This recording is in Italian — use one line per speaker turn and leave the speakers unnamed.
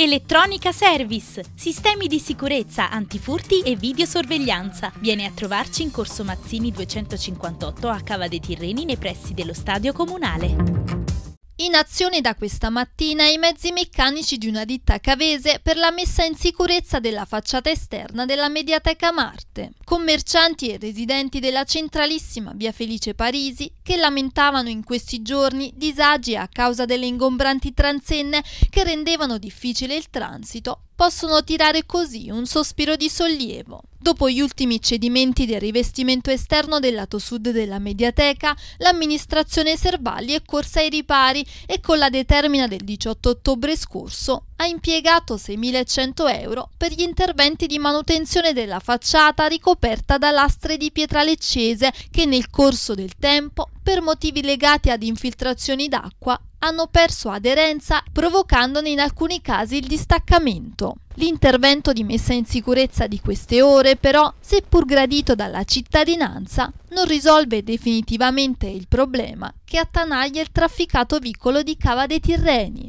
Elettronica Service, sistemi di sicurezza, antifurti e videosorveglianza. Viene a trovarci in Corso Mazzini 258 a Cava dei Tirreni nei pressi dello stadio comunale. In
azione da questa mattina i mezzi meccanici di una ditta cavese per la messa in sicurezza della facciata esterna della Mediateca Marte. Commercianti e residenti della centralissima via Felice Parisi che lamentavano in questi giorni disagi a causa delle ingombranti transenne che rendevano difficile il transito possono tirare così un sospiro di sollievo. Dopo gli ultimi cedimenti del rivestimento esterno del lato sud della mediateca, l'amministrazione Servalli è corsa ai ripari e con la determina del 18 ottobre scorso ha impiegato 6.100 euro per gli interventi di manutenzione della facciata ricoperta da lastre di pietra leccese che nel corso del tempo per motivi legati ad infiltrazioni d'acqua hanno perso aderenza provocandone in alcuni casi il distaccamento. L'intervento di messa in sicurezza di queste ore però, seppur gradito dalla cittadinanza, non risolve definitivamente il problema che attanaglia il trafficato vicolo di Cava dei Tirreni.